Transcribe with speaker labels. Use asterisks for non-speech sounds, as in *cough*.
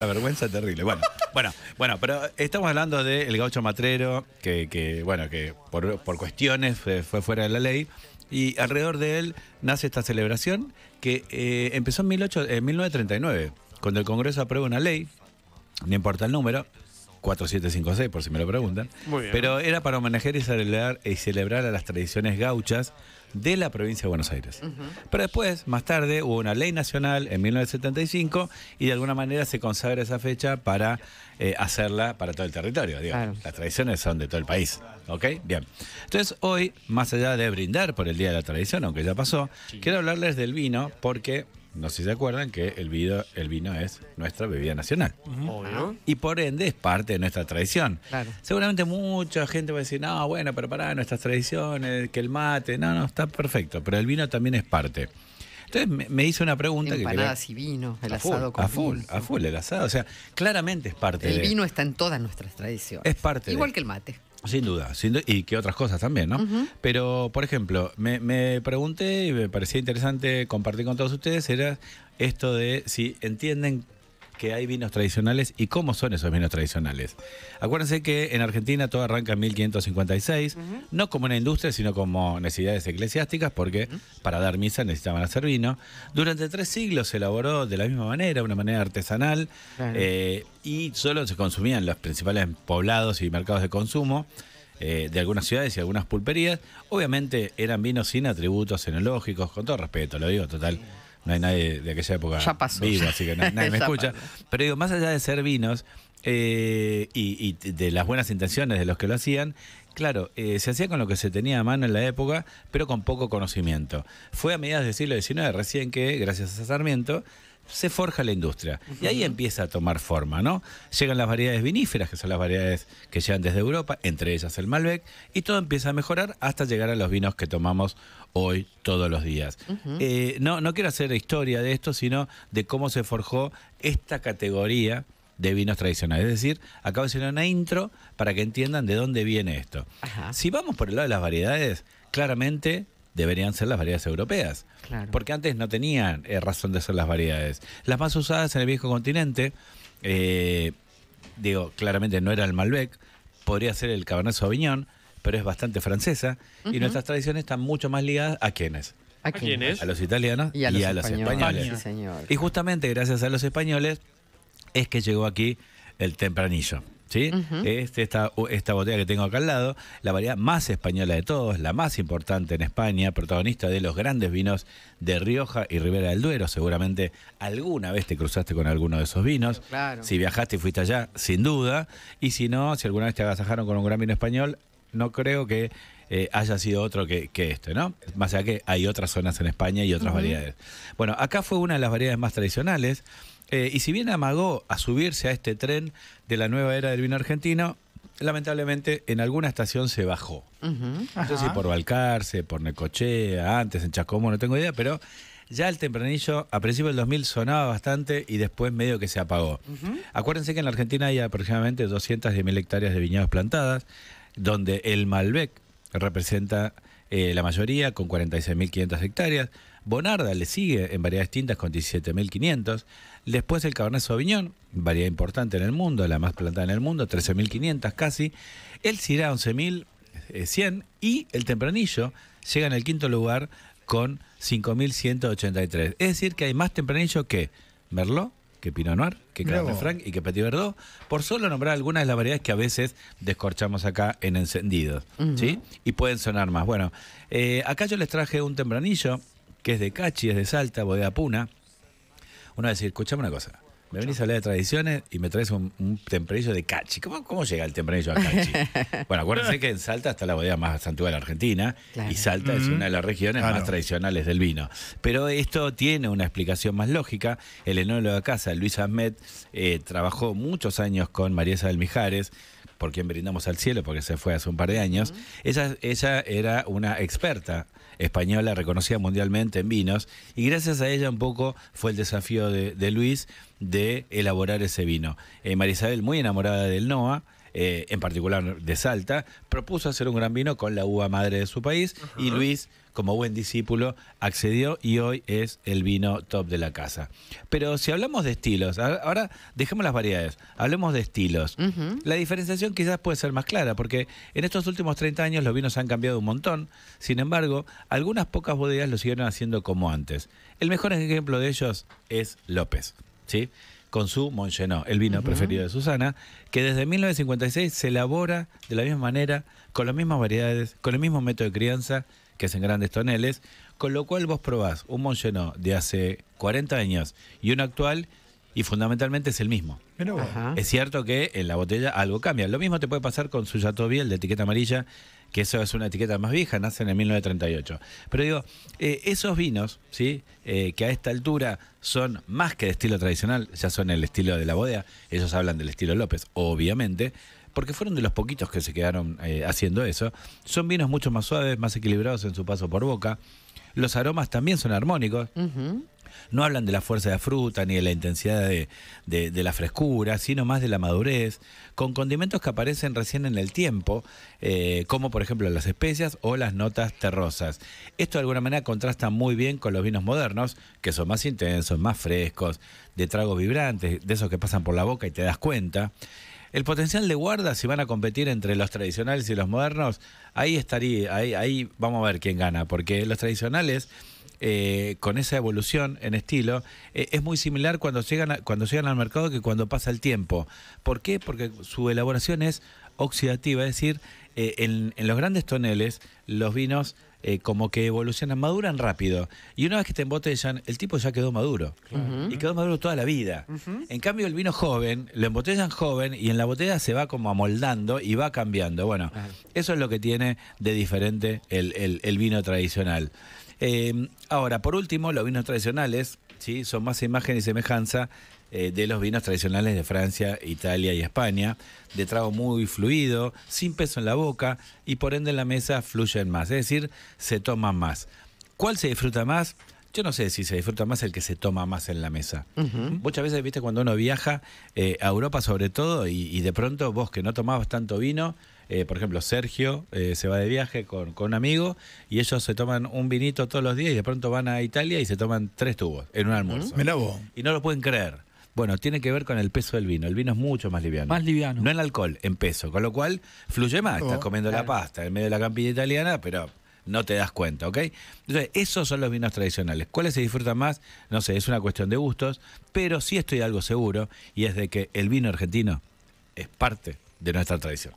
Speaker 1: La vergüenza terrible. Bueno, *laughs* bueno, bueno, pero estamos hablando del gaucho matrero, que, bueno, que por, cuestiones fue, fuera de la ley. Y alrededor de él nace esta celebración que eh, empezó en, en 1939, cuando el Congreso aprueba una ley, no importa el número, 4756, por si me lo preguntan. Pero era para homenajear y celebrar, y celebrar a las tradiciones gauchas de la provincia de Buenos Aires. Pero después, más tarde, hubo una ley nacional en 1975 y de alguna manera se consagra esa fecha para eh, hacerla para todo el territorio. Las tradiciones son de todo el país. Bien. Entonces, hoy, más allá de brindar por el Día de la Tradición, aunque ya pasó, quiero hablarles del vino porque no sé si se acuerdan, que el vino, el vino es nuestra bebida nacional. Y por ende es parte de nuestra tradición. Seguramente mucha gente va a decir, no, bueno, pero nuestras tradiciones, que el mate, no, no, está perfecto, pero el vino también es parte. Entonces me, hizo una pregunta Empanadas que... y vino, el asado con A full, a full, el asado, o sea, claramente es parte el vino está en todas nuestras tradiciones. Es parte Igual que el mate. Sin duda, y que otras cosas también, ¿no? Pero, por ejemplo, me, me, pregunté y me parecía interesante compartir con todos ustedes, era esto de si entienden que hay vinos tradicionales y cómo son esos vinos tradicionales. Acuérdense que en Argentina todo arranca en 1556, no como una industria, sino como necesidades eclesiásticas, porque para dar misa necesitaban hacer vino. Durante tres siglos se elaboró de la misma manera, una manera artesanal, eh, y solo se consumían los principales poblados y mercados de consumo. Eh, de algunas ciudades y algunas pulperías. Obviamente eran vinos sin atributos enológicos, con todo respeto, lo digo total no hay nadie de aquella época vivo, así que *laughs* nadie, me escucha. Pero digo, más allá de ser vinos eh, y, de las buenas intenciones de los que lo hacían, Claro, eh, se hacía con lo que se tenía a mano en la época, pero con poco conocimiento. Fue a mediados del siglo XIX recién que, gracias a Sarmiento, se forja la industria. Y ahí empieza a tomar forma, ¿no? Llegan las variedades viníferas, que son las variedades que llegan desde Europa, entre ellas el Malbec, y todo empieza a mejorar hasta llegar a los vinos que tomamos hoy todos los días. Eh, no, no quiero hacer historia de esto, sino de cómo se forjó esta categoría de vinos tradicionales. Es decir, acabo de hacer una intro para que entiendan de dónde viene esto. Si vamos por el lado de las variedades, claramente deberían ser las variedades europeas. Porque antes no tenían eh, razón de ser las variedades. Las más usadas en el viejo continente, eh, digo, claramente no era el Malbec, podría ser el Cabernet Sauvignon, pero es bastante francesa. Y nuestras tradiciones están mucho más ligadas a quienes. ¿A, A los italianos y a los, españoles. Y justamente gracias a los españoles es que llegó aquí el tempranillo. ¿Sí? esta, esta botella que tengo acá al lado, la variedad más española de todos, la más importante en España, protagonista de los grandes vinos de Rioja y Ribera del Duero. Seguramente alguna vez te cruzaste con alguno de esos vinos. Si viajaste y fuiste allá, sin duda. Y si no, si alguna vez te agasajaron con un gran vino español, no creo que eh, haya sido otro que, que, este, ¿no? Más allá que hay otras zonas en España y otras variedades. Bueno, acá fue una de las variedades más tradicionales. Eh, y si bien amagó a subirse a este tren de la nueva era del vino argentino, lamentablemente en alguna estación se bajó. No sé si por Balcarce, por Necochea, antes en Chacomo, no tengo idea, pero ya el tempranillo a principios del 2000 sonaba bastante y después medio que se apagó. Acuérdense que en la Argentina hay aproximadamente 210.000 hectáreas de viñedos plantadas, donde el Malbec representa eh, la mayoría con 46.500 hectáreas, Bonarda le sigue en variedades tintas con 17.500. Después el Cabernet Sauvignon, variedad importante en el mundo, la más plantada en el mundo, 13.500 casi. El Syrah 11.100 eh, y el Tempranillo llega en el quinto lugar con 5.183. Es decir, que hay más Tempranillo que Merlot, que Pinot Noir, que Cabernet Franc y que Petit Verdot, por solo nombrar algunas de las variedades que a veces descorchamos acá en encendidos, ¿sí? Y pueden sonar más. Bueno, eh, acá yo les traje un tempranillo que es de Cachi, es de Salta, Bodega Puna. Uno va a decir, escuchame una cosa. Me venís a hablar de tradiciones y me traes un, un tempranillo de cachi. ¿Cómo, ¿Cómo, llega el tempranillo a cachi? *laughs* bueno, acuérdense que en Salta está la bodega más antigua de la Argentina y Salta es una de las regiones más tradicionales del vino. Pero esto tiene una explicación más lógica. El enólogo de casa, Luis Ahmed, eh, trabajó muchos años con María del Mijares por quien brindamos al cielo, porque se fue hace un par de años. ella, era una experta española reconocida mundialmente en vinos, y gracias a ella un poco fue el desafío de, Luis de elaborar ese vino. Eh, Isabel, muy enamorada del Noah. Eh, en particular de Salta, propuso hacer un gran vino con la uva madre de su país y Luis, como buen discípulo, accedió y hoy es el vino top de la casa. Pero si hablamos de estilos, ahora dejemos las variedades, hablemos de estilos. La diferenciación quizás puede ser más clara, porque en estos últimos 30 años los vinos han cambiado un montón, sin embargo, algunas pocas bodegas lo siguieron haciendo como antes. El mejor ejemplo de ellos es López, ¿sí? con su Mongenot, el vino preferido de Susana, que desde 1956 se elabora de la misma manera, con las mismas variedades, con el mismo método de crianza, que es en grandes toneles, con lo cual vos probás un Mongenot de hace 40 años y un actual y fundamentalmente es el mismo. Pero es cierto que en la botella algo cambia. Lo mismo te puede pasar con su Yatobiel de etiqueta amarilla, que eso es una etiqueta más vieja, nace en el 1938. Pero digo, eh, esos vinos, ¿sí? Eh, que a esta altura son más que de estilo tradicional, ya son el estilo de la bodega, ellos hablan del estilo López, obviamente, porque fueron de los poquitos que se quedaron eh, haciendo eso. Son vinos mucho más suaves, más equilibrados en su paso por boca. Los aromas también son armónicos. No hablan de la fuerza de la fruta ni de la intensidad de, la frescura, sino más de la madurez, con condimentos que aparecen recién en el tiempo, eh, como por ejemplo las especias o las notas terrosas. Esto de alguna manera contrasta muy bien con los vinos modernos, que son más intensos, más frescos, de tragos vibrantes, de esos que pasan por la boca y te das cuenta el potencial de guarda, si van a competir entre los tradicionales y los modernos, ahí estaría, ahí, ahí vamos a ver quién gana, porque los tradicionales... Eh, con esa evolución en estilo, eh, es muy similar cuando llegan, cuando llegan al mercado que cuando pasa el tiempo. ¿Por qué? Porque su elaboración es oxidativa, es decir, eh, en, los grandes toneles los vinos eh, como que evolucionan, maduran rápido. Y una vez que te embotellan, el tipo ya quedó maduro. Y quedó maduro toda la vida. En cambio, el vino joven, lo embotellan joven y en la botella se va como amoldando y va cambiando. Bueno, eso es lo que tiene de diferente el vino tradicional. Em, ahora, por último, los vinos tradicionales, ¿sí? Son más imagen y semejanza eh, de los vinos tradicionales de Francia, Italia y España, de trago muy fluido, sin peso en la boca y por ende en la mesa fluyen más, es decir, se toman más. ¿Cuál se disfruta más? Yo no sé si se disfruta más el que se toma más en la mesa. Muchas veces, viste, cuando uno viaja eh, a Europa sobre todo y de pronto vos que no tomabas tanto vino, eh, por ejemplo, Sergio eh, se va de viaje con, un amigo y ellos se toman un vinito todos los días y de pronto van a Italia y se toman tres tubos en un almuerzo. ¿Me Y no lo pueden creer. Bueno, tiene que ver con el peso del vino. El vino es mucho más liviano. Más liviano. No en alcohol, en peso. Con lo cual, fluye más. Estás oh, comiendo la pasta en medio de la campiña italiana, pero no te das cuenta, ¿ok? Entonces, esos son los vinos tradicionales. ¿Cuáles se disfrutan más? No sé, es una cuestión de gustos, pero sí estoy algo seguro y es de que el vino argentino es parte de nuestra tradición.